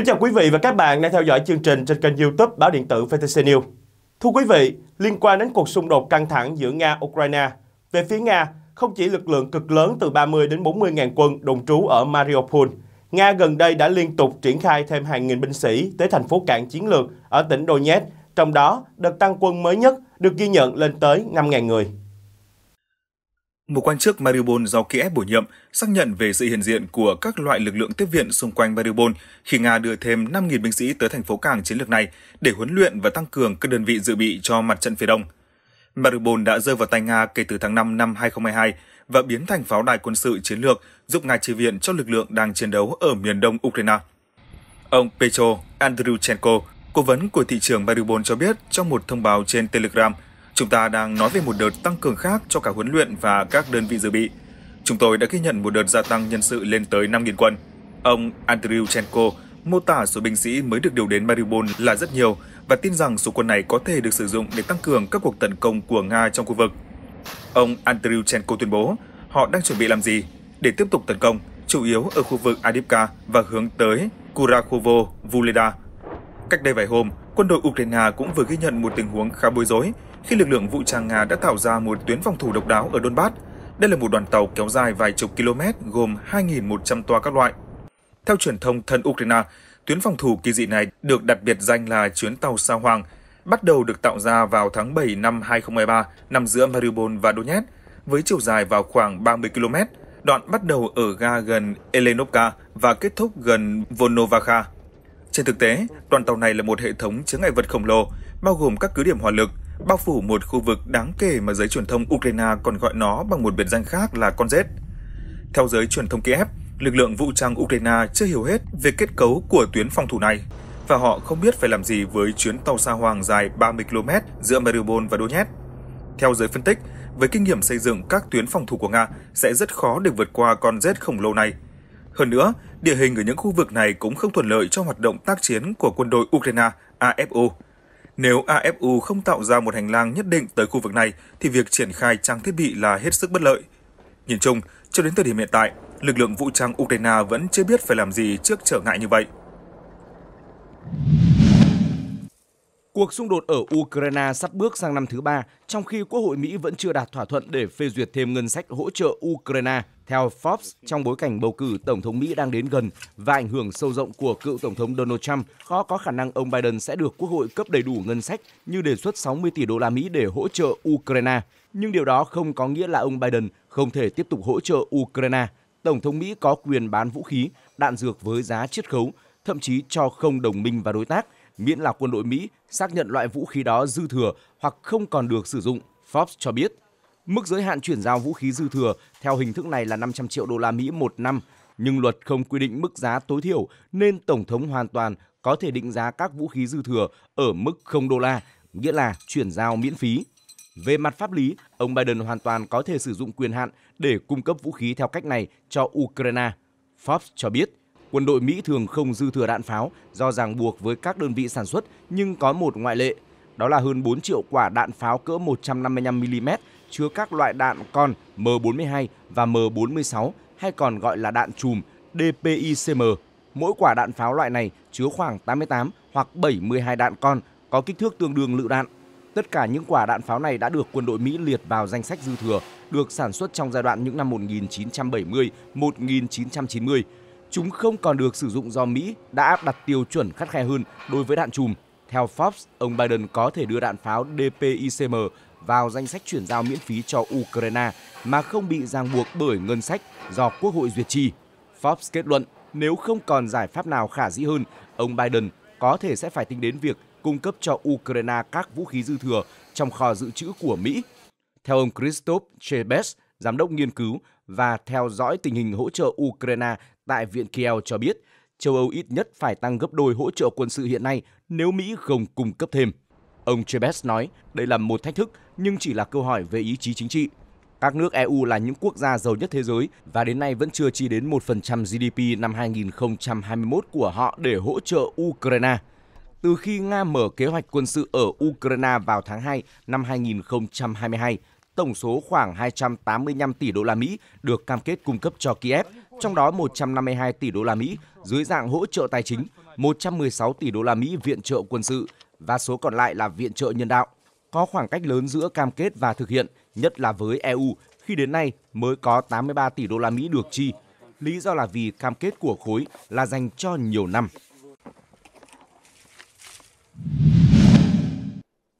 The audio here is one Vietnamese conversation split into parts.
Kính chào quý vị và các bạn đang theo dõi chương trình trên kênh youtube Báo Điện tử VTC News. Thưa quý vị, liên quan đến cuộc xung đột căng thẳng giữa Nga-Ukraine, về phía Nga, không chỉ lực lượng cực lớn từ 30 đến 40 ngàn quân đồn trú ở Mariupol, Nga gần đây đã liên tục triển khai thêm hàng nghìn binh sĩ tới thành phố cảng chiến lược ở tỉnh Donetsk, trong đó đợt tăng quân mới nhất được ghi nhận lên tới 5.000 người. Một quan chức Mariupol do Kiev bổ nhiệm xác nhận về sự hiện diện của các loại lực lượng tiếp viện xung quanh Mariupol khi Nga đưa thêm 5.000 binh sĩ tới thành phố cảng chiến lược này để huấn luyện và tăng cường các đơn vị dự bị cho mặt trận phía đông. Mariupol đã rơi vào tay Nga kể từ tháng 5 năm 2022 và biến thành pháo đài quân sự chiến lược giúp Nga chi viện cho lực lượng đang chiến đấu ở miền đông Ukraine. Ông Petro Andriuchenko, cố vấn của thị trường Mariupol cho biết trong một thông báo trên Telegram – Chúng ta đang nói về một đợt tăng cường khác cho cả huấn luyện và các đơn vị dự bị. Chúng tôi đã ghi nhận một đợt gia tăng nhân sự lên tới 5.000 quân. Ông Andriy Chenko mô tả số binh sĩ mới được điều đến Mariupol là rất nhiều và tin rằng số quân này có thể được sử dụng để tăng cường các cuộc tấn công của Nga trong khu vực. Ông Andriy Chenko tuyên bố họ đang chuẩn bị làm gì để tiếp tục tấn công, chủ yếu ở khu vực Adipka và hướng tới Kurakhovo, Vuleda. Cách đây vài hôm, quân đội Ukraine cũng vừa ghi nhận một tình huống khá bối rối khi lực lượng vũ trang Nga đã tạo ra một tuyến phòng thủ độc đáo ở Donbass. Đây là một đoàn tàu kéo dài vài chục km gồm 2.100 toa các loại. Theo truyền thông thân Ukraine, tuyến phòng thủ kỳ dị này được đặc biệt danh là chuyến tàu sao hoàng, bắt đầu được tạo ra vào tháng 7 năm 2023, nằm giữa Mariupol và Donetsk, với chiều dài vào khoảng 30 km, đoạn bắt đầu ở ga gần Elenovka và kết thúc gần Volnovakha. Trên thực tế, đoàn tàu này là một hệ thống chứa ngại vật khổng lồ, bao gồm các cứ điểm hỏa lực, bao phủ một khu vực đáng kể mà giới truyền thông Ukraine còn gọi nó bằng một biệt danh khác là con rết. Theo giới truyền thông Kiev, lực lượng vũ trang Ukraine chưa hiểu hết về kết cấu của tuyến phòng thủ này và họ không biết phải làm gì với chuyến tàu xa hoàng dài 30 km giữa Mariupol và Donetsk. Theo giới phân tích, với kinh nghiệm xây dựng các tuyến phòng thủ của Nga sẽ rất khó để vượt qua con rết khổng lồ này – hơn nữa, địa hình ở những khu vực này cũng không thuận lợi cho hoạt động tác chiến của quân đội Ukraine AFO. Nếu AFU không tạo ra một hành lang nhất định tới khu vực này, thì việc triển khai trang thiết bị là hết sức bất lợi. Nhìn chung, cho đến thời điểm hiện tại, lực lượng vũ trang Ukraine vẫn chưa biết phải làm gì trước trở ngại như vậy. Cuộc xung đột ở Ukraine sắp bước sang năm thứ ba, trong khi Quốc hội Mỹ vẫn chưa đạt thỏa thuận để phê duyệt thêm ngân sách hỗ trợ Ukraine theo Forbes, trong bối cảnh bầu cử Tổng thống Mỹ đang đến gần và ảnh hưởng sâu rộng của cựu Tổng thống Donald Trump, khó có khả năng ông Biden sẽ được Quốc hội cấp đầy đủ ngân sách như đề xuất 60 tỷ đô la Mỹ để hỗ trợ Ukraine. Nhưng điều đó không có nghĩa là ông Biden không thể tiếp tục hỗ trợ Ukraine. Tổng thống Mỹ có quyền bán vũ khí, đạn dược với giá chiết khấu, thậm chí cho không đồng minh và đối tác, miễn là quân đội Mỹ xác nhận loại vũ khí đó dư thừa hoặc không còn được sử dụng, Forbes cho biết. Mức giới hạn chuyển giao vũ khí dư thừa theo hình thức này là 500 triệu đô la Mỹ một năm, nhưng luật không quy định mức giá tối thiểu nên tổng thống hoàn toàn có thể định giá các vũ khí dư thừa ở mức 0 đô la, nghĩa là chuyển giao miễn phí. Về mặt pháp lý, ông Biden hoàn toàn có thể sử dụng quyền hạn để cung cấp vũ khí theo cách này cho Ukraine. Forbes cho biết, quân đội Mỹ thường không dư thừa đạn pháo do ràng buộc với các đơn vị sản xuất, nhưng có một ngoại lệ. Đó là hơn 4 triệu quả đạn pháo cỡ 155mm chứa các loại đạn con M42 và M46 hay còn gọi là đạn chùm DPICM. Mỗi quả đạn pháo loại này chứa khoảng 88 hoặc 72 đạn con có kích thước tương đương lựu đạn. Tất cả những quả đạn pháo này đã được quân đội Mỹ liệt vào danh sách dư thừa, được sản xuất trong giai đoạn những năm 1970-1990. Chúng không còn được sử dụng do Mỹ đã áp đặt tiêu chuẩn khắt khe hơn đối với đạn chùm. Theo Forbes, ông Biden có thể đưa đạn pháo DPICM vào danh sách chuyển giao miễn phí cho Ukraine mà không bị ràng buộc bởi ngân sách do Quốc hội duyệt chi. Forbes kết luận nếu không còn giải pháp nào khả dĩ hơn, ông Biden có thể sẽ phải tính đến việc cung cấp cho Ukraine các vũ khí dư thừa trong kho dự trữ của Mỹ. Theo ông Christoph Chebes, giám đốc nghiên cứu và theo dõi tình hình hỗ trợ Ukraine tại Viện Kiel cho biết, châu Âu ít nhất phải tăng gấp đôi hỗ trợ quân sự hiện nay nếu Mỹ không cung cấp thêm. Ông Chebes nói đây là một thách thức nhưng chỉ là câu hỏi về ý chí chính trị. Các nước EU là những quốc gia giàu nhất thế giới và đến nay vẫn chưa chi đến 1% GDP năm 2021 của họ để hỗ trợ Ukraine. Từ khi Nga mở kế hoạch quân sự ở Ukraine vào tháng 2 năm 2022, tổng số khoảng 285 tỷ đô la Mỹ được cam kết cung cấp cho Kiev, trong đó 152 tỷ đô la Mỹ dưới dạng hỗ trợ tài chính, 116 tỷ đô la Mỹ viện trợ quân sự và số còn lại là viện trợ nhân đạo có khoảng cách lớn giữa cam kết và thực hiện, nhất là với EU khi đến nay mới có 83 tỷ đô la Mỹ được chi. Lý do là vì cam kết của khối là dành cho nhiều năm.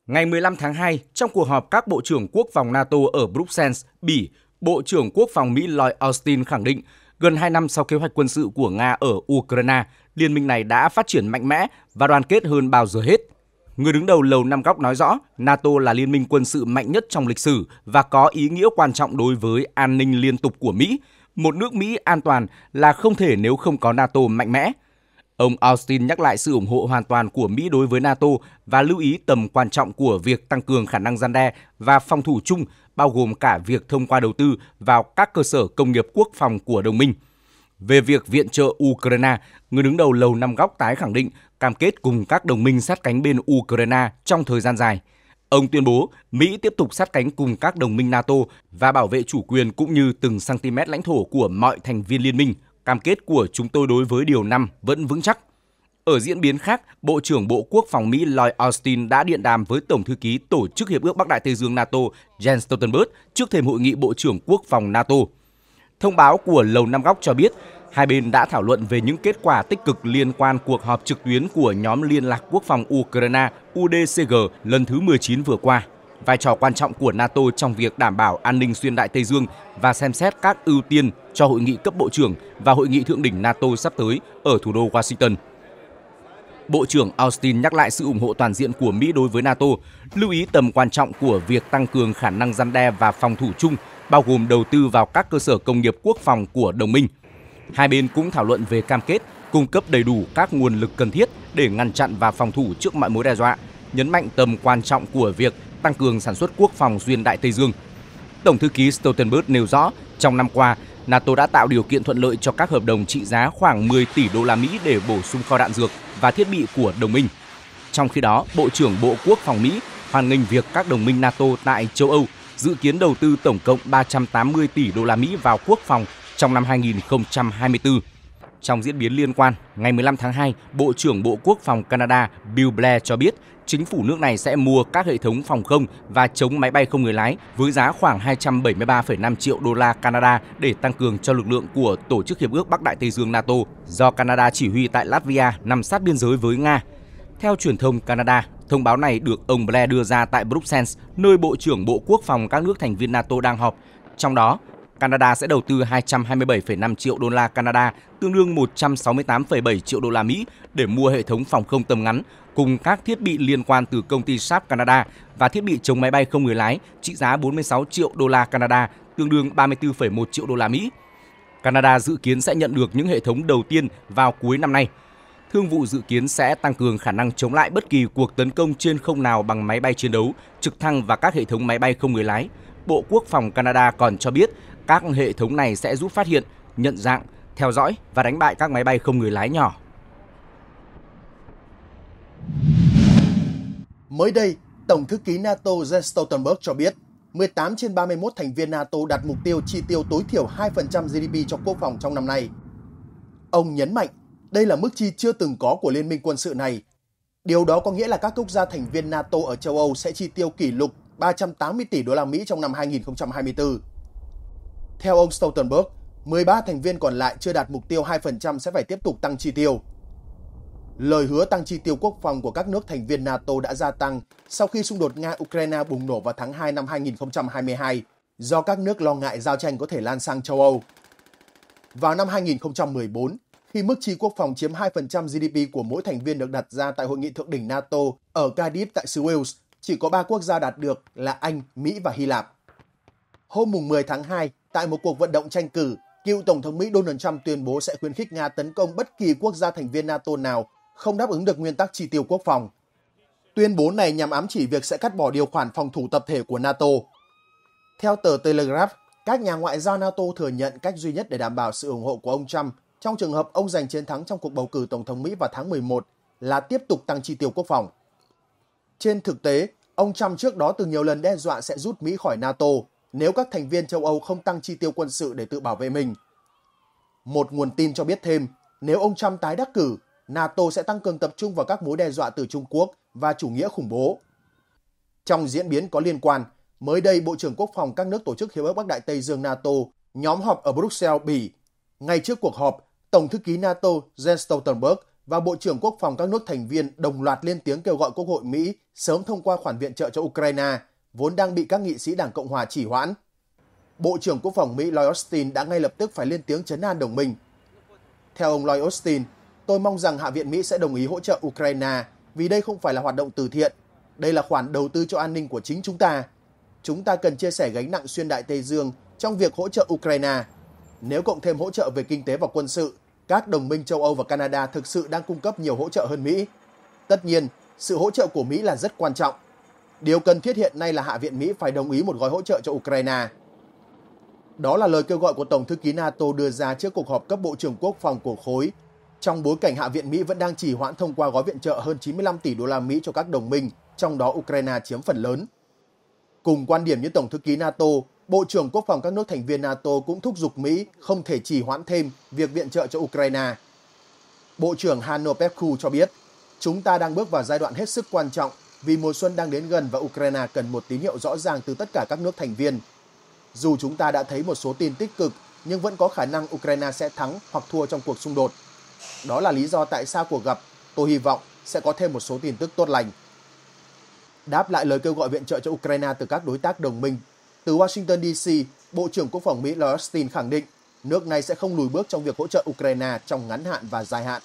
Ngày 15 tháng 2, trong cuộc họp các bộ trưởng quốc phòng NATO ở Bruxelles, Bỉ, Bộ trưởng Quốc phòng Mỹ Lloyd Austin khẳng định gần 2 năm sau kế hoạch quân sự của Nga ở Ukraine, liên minh này đã phát triển mạnh mẽ và đoàn kết hơn bao giờ hết. Người đứng đầu Lầu Năm Góc nói rõ, NATO là liên minh quân sự mạnh nhất trong lịch sử và có ý nghĩa quan trọng đối với an ninh liên tục của Mỹ. Một nước Mỹ an toàn là không thể nếu không có NATO mạnh mẽ. Ông Austin nhắc lại sự ủng hộ hoàn toàn của Mỹ đối với NATO và lưu ý tầm quan trọng của việc tăng cường khả năng gian đe và phòng thủ chung, bao gồm cả việc thông qua đầu tư vào các cơ sở công nghiệp quốc phòng của đồng minh. Về việc viện trợ Ukraine, người đứng đầu Lầu Năm Góc tái khẳng định cam kết cùng các đồng minh sát cánh bên Ukraine trong thời gian dài. Ông tuyên bố Mỹ tiếp tục sát cánh cùng các đồng minh NATO và bảo vệ chủ quyền cũng như từng cm lãnh thổ của mọi thành viên liên minh. Cam kết của chúng tôi đối với điều 5 vẫn vững chắc. Ở diễn biến khác, Bộ trưởng Bộ Quốc phòng Mỹ Lloyd Austin đã điện đàm với Tổng thư ký Tổ chức Hiệp ước Bắc Đại Tây Dương NATO Jens Stoltenberg trước thềm hội nghị Bộ trưởng Quốc phòng NATO. Thông báo của Lầu Năm Góc cho biết, Hai bên đã thảo luận về những kết quả tích cực liên quan cuộc họp trực tuyến của nhóm Liên lạc Quốc phòng Ukraine UDCG lần thứ 19 vừa qua, vai trò quan trọng của NATO trong việc đảm bảo an ninh xuyên đại Tây Dương và xem xét các ưu tiên cho hội nghị cấp bộ trưởng và hội nghị thượng đỉnh NATO sắp tới ở thủ đô Washington. Bộ trưởng Austin nhắc lại sự ủng hộ toàn diện của Mỹ đối với NATO, lưu ý tầm quan trọng của việc tăng cường khả năng răn đe và phòng thủ chung, bao gồm đầu tư vào các cơ sở công nghiệp quốc phòng của đồng minh – Hai bên cũng thảo luận về cam kết cung cấp đầy đủ các nguồn lực cần thiết để ngăn chặn và phòng thủ trước mọi mối đe dọa, nhấn mạnh tầm quan trọng của việc tăng cường sản xuất quốc phòng duyên Đại Tây Dương. Tổng thư ký Stoltenberg nêu rõ, trong năm qua, NATO đã tạo điều kiện thuận lợi cho các hợp đồng trị giá khoảng 10 tỷ đô la Mỹ để bổ sung kho đạn dược và thiết bị của đồng minh. Trong khi đó, Bộ trưởng Bộ Quốc phòng Mỹ hoan nghênh việc các đồng minh NATO tại châu Âu dự kiến đầu tư tổng cộng 380 tỷ đô la Mỹ vào quốc phòng trong năm 2024. Trong diễn biến liên quan, ngày 15 tháng 2, Bộ trưởng Bộ Quốc phòng Canada Bill Blair cho biết chính phủ nước này sẽ mua các hệ thống phòng không và chống máy bay không người lái với giá khoảng 273,5 triệu đô la Canada để tăng cường cho lực lượng của Tổ chức Hiệp ước Bắc Đại Tây Dương NATO do Canada chỉ huy tại Latvia nằm sát biên giới với Nga. Theo truyền thông Canada, thông báo này được ông Blair đưa ra tại Bruxelles, nơi Bộ trưởng Bộ Quốc phòng các nước thành viên NATO đang họp. Trong đó, Canada sẽ đầu tư 227,5 triệu đô la Canada, tương đương 168,7 triệu đô la Mỹ để mua hệ thống phòng không tầm ngắn cùng các thiết bị liên quan từ công ty Saab Canada và thiết bị chống máy bay không người lái trị giá 46 triệu đô la Canada, tương đương 34,1 triệu đô la Mỹ. Canada dự kiến sẽ nhận được những hệ thống đầu tiên vào cuối năm nay. Thương vụ dự kiến sẽ tăng cường khả năng chống lại bất kỳ cuộc tấn công trên không nào bằng máy bay chiến đấu, trực thăng và các hệ thống máy bay không người lái. Bộ Quốc phòng Canada còn cho biết các hệ thống này sẽ giúp phát hiện, nhận dạng, theo dõi và đánh bại các máy bay không người lái nhỏ. Mới đây, Tổng thư ký NATO Jens Stoltenberg cho biết 18 trên 31 thành viên NATO đặt mục tiêu chi tiêu tối thiểu 2% GDP cho quốc phòng trong năm nay. Ông nhấn mạnh đây là mức chi chưa từng có của liên minh quân sự này. Điều đó có nghĩa là các quốc gia thành viên NATO ở châu Âu sẽ chi tiêu kỷ lục 380 tỷ đô la Mỹ trong năm 2024. Theo ông Stoltenberg, 13 thành viên còn lại chưa đạt mục tiêu 2% sẽ phải tiếp tục tăng chi tiêu. Lời hứa tăng chi tiêu quốc phòng của các nước thành viên NATO đã gia tăng sau khi xung đột Nga-Ukraine bùng nổ vào tháng 2 năm 2022 do các nước lo ngại giao tranh có thể lan sang châu Âu. Vào năm 2014, khi mức chi quốc phòng chiếm 2% GDP của mỗi thành viên được đặt ra tại hội nghị thượng đỉnh NATO ở Cardiff tại xứ Wales, chỉ có 3 quốc gia đạt được là Anh, Mỹ và Hy Lạp. Hôm mùng 10 tháng 2, Tại một cuộc vận động tranh cử, cựu Tổng thống Mỹ Donald Trump tuyên bố sẽ khuyến khích Nga tấn công bất kỳ quốc gia thành viên NATO nào không đáp ứng được nguyên tắc chi tiêu quốc phòng. Tuyên bố này nhằm ám chỉ việc sẽ cắt bỏ điều khoản phòng thủ tập thể của NATO. Theo tờ Telegraph, các nhà ngoại giao NATO thừa nhận cách duy nhất để đảm bảo sự ủng hộ của ông Trump trong trường hợp ông giành chiến thắng trong cuộc bầu cử Tổng thống Mỹ vào tháng 11 là tiếp tục tăng chi tiêu quốc phòng. Trên thực tế, ông Trump trước đó từng nhiều lần đe dọa sẽ rút Mỹ khỏi NATO nếu các thành viên châu Âu không tăng chi tiêu quân sự để tự bảo vệ mình. Một nguồn tin cho biết thêm, nếu ông Trump tái đắc cử, NATO sẽ tăng cường tập trung vào các mối đe dọa từ Trung Quốc và chủ nghĩa khủng bố. Trong diễn biến có liên quan, mới đây Bộ trưởng Quốc phòng các nước tổ chức Hiệp ước Bắc Đại Tây Dương NATO nhóm họp ở Bruxelles, Bỉ. Ngay trước cuộc họp, Tổng thư ký NATO Jens Stoltenberg và Bộ trưởng Quốc phòng các nước thành viên đồng loạt lên tiếng kêu gọi Quốc hội Mỹ sớm thông qua khoản viện trợ cho Ukraine – vốn đang bị các nghị sĩ Đảng Cộng hòa chỉ hoãn. Bộ trưởng Quốc phòng Mỹ Lloyd Austin đã ngay lập tức phải lên tiếng chấn an đồng minh. Theo ông Lloyd Austin, tôi mong rằng Hạ viện Mỹ sẽ đồng ý hỗ trợ Ukraine vì đây không phải là hoạt động từ thiện. Đây là khoản đầu tư cho an ninh của chính chúng ta. Chúng ta cần chia sẻ gánh nặng xuyên đại Tây Dương trong việc hỗ trợ Ukraine. Nếu cộng thêm hỗ trợ về kinh tế và quân sự, các đồng minh châu Âu và Canada thực sự đang cung cấp nhiều hỗ trợ hơn Mỹ. Tất nhiên, sự hỗ trợ của Mỹ là rất quan trọng – Điều cần thiết hiện nay là Hạ viện Mỹ phải đồng ý một gói hỗ trợ cho Ukraine. Đó là lời kêu gọi của Tổng thư ký NATO đưa ra trước cuộc họp cấp Bộ trưởng Quốc phòng của khối, trong bối cảnh Hạ viện Mỹ vẫn đang trì hoãn thông qua gói viện trợ hơn 95 tỷ đô la Mỹ cho các đồng minh, trong đó Ukraine chiếm phần lớn. Cùng quan điểm như Tổng thư ký NATO, Bộ trưởng Quốc phòng các nước thành viên NATO cũng thúc giục Mỹ không thể trì hoãn thêm việc viện trợ cho Ukraine. Bộ trưởng Hanno Pepku cho biết, chúng ta đang bước vào giai đoạn hết sức quan trọng vì mùa xuân đang đến gần và Ukraine cần một tín hiệu rõ ràng từ tất cả các nước thành viên. Dù chúng ta đã thấy một số tin tích cực, nhưng vẫn có khả năng Ukraine sẽ thắng hoặc thua trong cuộc xung đột. Đó là lý do tại sao cuộc gặp, tôi hy vọng sẽ có thêm một số tin tức tốt lành. Đáp lại lời kêu gọi viện trợ cho Ukraine từ các đối tác đồng minh, từ Washington DC, Bộ trưởng Quốc phòng Mỹ Lloyd Austin khẳng định nước này sẽ không lùi bước trong việc hỗ trợ Ukraine trong ngắn hạn và dài hạn.